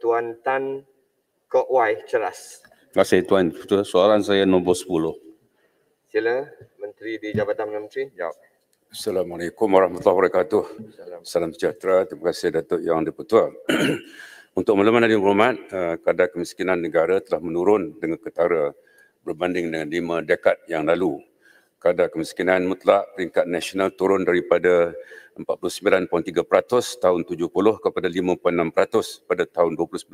Tuan Tan Kok Wai Ceras. Terima kasih Tuan. Soalan saya nombor 10. Sila Menteri di Jabatan Perdana Menteri jawab. Assalamualaikum warahmatullahi wabarakatuh. Salam, Salam sejahtera. Terima kasih Datuk Yang Dipertua. Untuk melemah dan hormat, eh, kadar kemiskinan negara telah menurun dengan ketara berbanding dengan lima dekad yang lalu kadar kemiskinan mutlak peringkat nasional turun daripada 49.3% tahun 70 kepada 5.6% pada tahun 2019.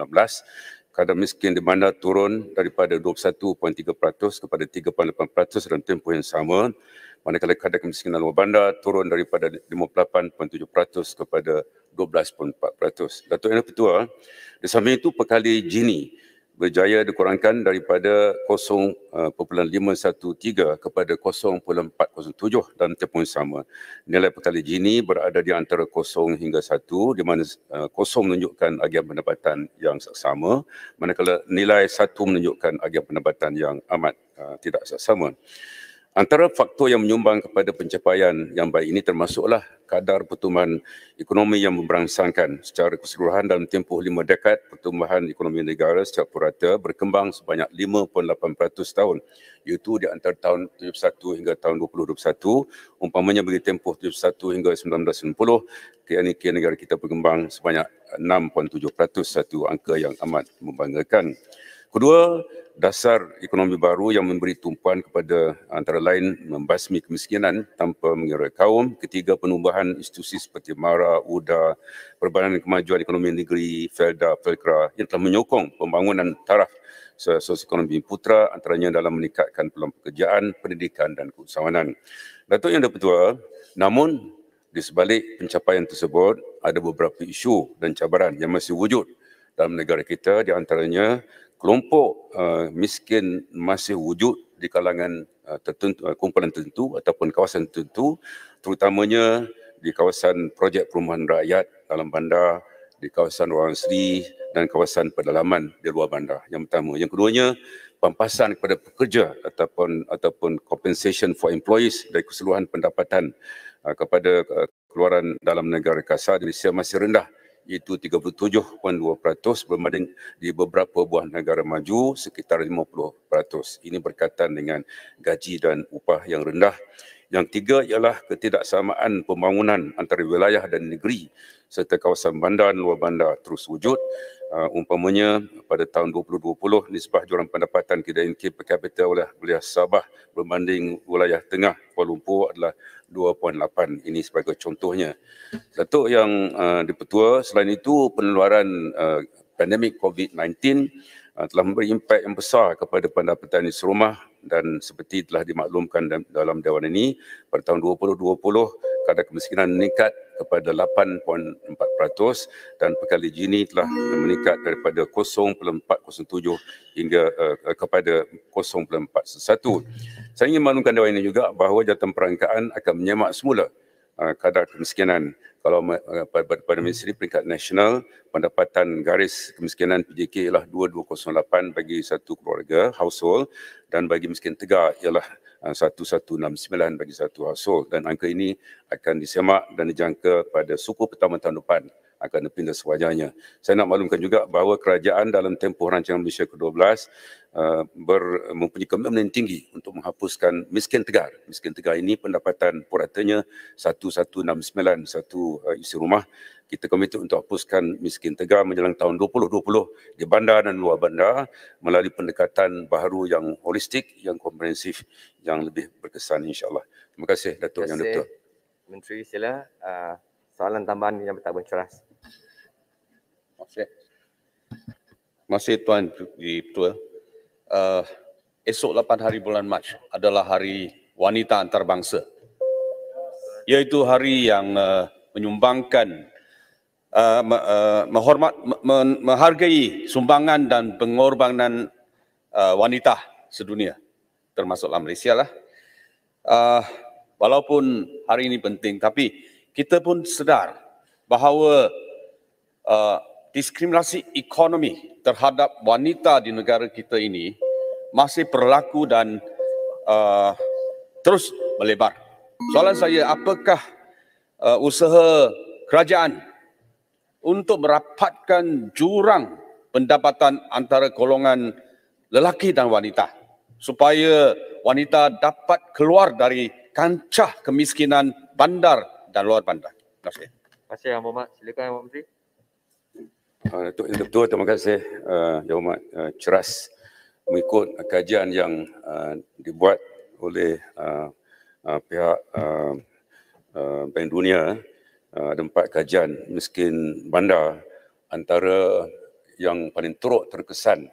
Kadar miskin di bandar turun daripada 21.3% kepada 3.8% dalam tempoh yang sama. Manakala kadar kemiskinan luar bandar turun daripada 58.7% kepada 12.4%. Datuk Enak Petua, di samping itu pekali Gini berjaya dikurangkan daripada 0.513 eh, kepada 0.407 dan tempoh yang sama. Nilai petali gini berada di antara 0 hingga 1 di mana 0 eh, menunjukkan agian pendapatan yang sama manakala nilai 1 menunjukkan agian pendapatan yang amat eh, tidak sama. Antara faktor yang menyumbang kepada pencapaian yang baik ini termasuklah kadar pertumbuhan ekonomi yang memberangsangkan secara keseluruhan dalam tempoh lima dekad pertumbuhan ekonomi negara secara purata berkembang sebanyak 5.8% tahun iaitu di antara tahun 2001 hingga tahun 2021 umpamanya bagi tempoh 2001 hingga 1990 kini kini negara kita berkembang sebanyak 6.7% satu angka yang amat membanggakan. Kedua, dasar ekonomi baru yang memberi tumpuan kepada ah, antara lain membasmi kemiskinan tanpa mengira kaum. Ketiga, penubahan institusi seperti MARA, UDA, Perbanan Kemajuan Ekonomi Negeri, FELDA, FELKRA yang telah menyokong pembangunan taraf sosioekonomi putra antaranya dalam meningkatkan peluang pekerjaan, pendidikan dan keusahawanan. Datuk Yang dapat Dipertua, namun di sebalik pencapaian tersebut ada beberapa isu dan cabaran yang masih wujud dalam negara kita di antaranya kelompok uh, miskin masih wujud di kalangan uh, tertentu, uh, kumpulan tertentu ataupun kawasan tertentu terutamanya di kawasan projek perumahan rakyat dalam bandar, di kawasan Wang Sri dan kawasan pedalaman di luar bandar. Yang pertama. Yang keduanya, pampasan kepada pekerja ataupun ataupun compensation for employees dari keseluruhan pendapatan uh, kepada uh, keluaran dalam negara kasar di Malaysia masih rendah iaitu 37.2% berbanding di beberapa buah negara maju sekitar 50%. Ini berkaitan dengan gaji dan upah yang rendah. Yang tiga ialah ketidaksamaan pembangunan antara wilayah dan negeri serta kawasan bandar dan luar bandar terus wujud uh, umpamanya pada tahun 2020 nisbah jualan pendapatan kita in per capita oleh wilayah Sabah berbanding wilayah tengah Kuala Lumpur adalah 2.8 ini sebagai contohnya. Satu yang uh, dipertua selain itu peneluaran uh, ah, pandemik COVID-19 uh, telah memberi impak yang besar kepada pendapatan di serumah dan seperti telah dimaklumkan dalam dewan ini pada tahun 2020 kadar kemiskinan meningkat kepada 8.4% dan pekali Gini telah meningkat daripada 0.407 hingga uh, kepada 0.41. Saya ingin maklumkan dewan ini juga bahawa jatuh perangkaan akan menyemak semula uh, kadar kemiskinan kalau eh, pada, pada Menteri peringkat nasional, pendapatan garis kemiskinan PJK ialah 2208 bagi satu keluarga, household dan bagi miskin tegar ialah uh, ah, 1169 bagi satu hasil dan angka ini akan disemak dan dijangka pada suku pertama tahun depan akan lebih dan sewajarnya. Saya nak maklumkan juga bahawa kerajaan dalam tempoh rancangan Malaysia ke-12 uh, mempunyai komitmen yang tinggi untuk menghapuskan miskin tegar. Miskin tegar ini pendapatan puratanya 1169 satu uh, isi rumah. Kita komit untuk hapuskan miskin tegar menjelang tahun 2020 di bandar dan luar bandar melalui pendekatan baru yang holistik, yang komprehensif, yang lebih berkesan insyaAllah. Terima kasih Datuk Terima kasih. Yang Doktor. Menteri sila uh, soalan tambahan yang tak ceras. Masih kasih. Tuan Di betul Uh, esok 8 hari bulan Mac adalah hari wanita antarabangsa. yaitu hari yang uh, menyumbangkan Uh, me, uh, menghormat, me, menghargai sumbangan dan pengorbanan uh, wanita sedunia termasuklah Malaysia lah. Uh, walaupun hari ini penting tapi kita pun sedar bahawa uh, diskriminasi ekonomi terhadap wanita di negara kita ini masih berlaku dan uh, terus melebar. Soalan saya, apakah uh, usaha kerajaan untuk merapatkan jurang pendapatan antara golongan lelaki dan wanita supaya wanita dapat keluar dari kancah kemiskinan bandar dan luar bandar. Terima kasih. Terima kasih, Yang Berhormat. Silakan, Yang Berhormat. Uh, Datuk Yang Ketua, terima kasih uh, Yang Hormat uh, Ceras mengikut uh, kajian yang uh, dibuat oleh uh, uh, pihak uh, uh, Bank Dunia uh, empat kajian miskin bandar antara yang paling teruk terkesan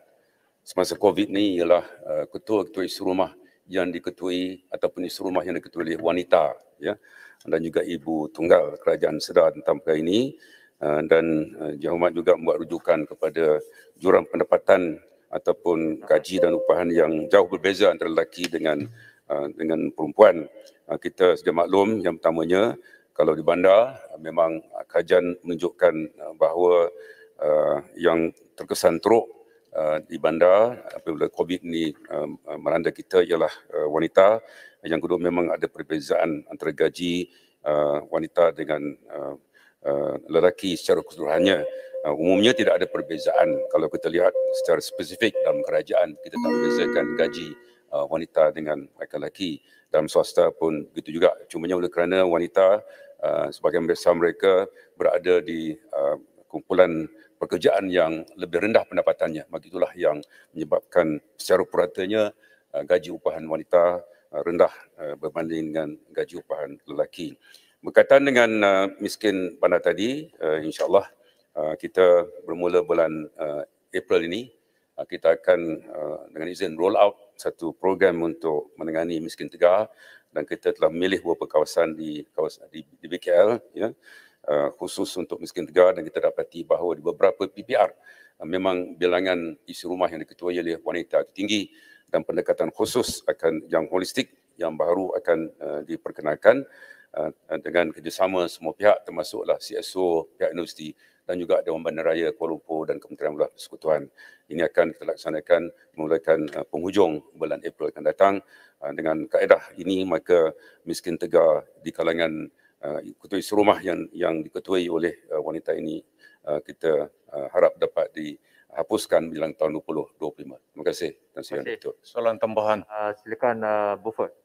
semasa COVID ni ialah uh, ketua-ketua isu rumah yang diketuai ataupun isu rumah yang diketuai oleh wanita ya dan juga ibu tunggal kerajaan sedar tentang perkara ini Eh, dan eh, Jahumat juga membuat rujukan kepada jurang pendapatan ataupun gaji dan upahan yang jauh berbeza antara lelaki dengan eh, dengan perempuan. Kita sudah maklum yang pertamanya kalau di bandar memang kajian menunjukkan bahawa yang terkesan teruk di bandar apabila COVID ini meranda kita ialah wanita. Yang kedua memang ada perbezaan antara gaji wanita dengan Eh, lelaki secara keseluruhannya uh, umumnya tidak ada perbezaan kalau kita lihat secara spesifik dalam kerajaan kita tak membezakan gaji uh, wanita dengan lelaki dalam swasta pun begitu juga Cumanya oleh kerana wanita uh, sebagai mereka mereka berada di uh, kumpulan pekerjaan yang lebih rendah pendapatannya maka itulah yang menyebabkan secara puratanya uh, gaji upahan wanita rendah berbanding dengan gaji upahan lelaki berkaitan dengan uh, miskin bandar tadi uh, insyaallah uh, kita bermula bulan uh, April ini uh, kita akan uh, dengan izin roll out satu program untuk menangani miskin tegar dan kita telah memilih beberapa kawasan di kawasan di, di BKL ya uh, khusus untuk miskin tegar dan kita dapati bahawa di beberapa PPR uh, memang bilangan isi rumah yang diketuai oleh wanita tinggi dan pendekatan khusus akan yang holistik yang baru akan uh, diperkenalkan uh, dengan kerjasama semua pihak termasuklah CSO, pihak universiti dan juga Dewan Bandaraya Kuala Lumpur dan Kementerian Belah Persekutuan. Ini akan kita laksanakan memulakan uh, penghujung bulan April akan datang. Uh, dengan kaedah ini maka miskin tegar di kalangan uh, ketua serumah yang yang diketuai oleh uh, wanita ini uh, kita uh, harap dapat di hapuskan bilang tahun 2025. Terima kasih. Terima kasih. Soalan tambahan. Uh, silakan uh, Buford.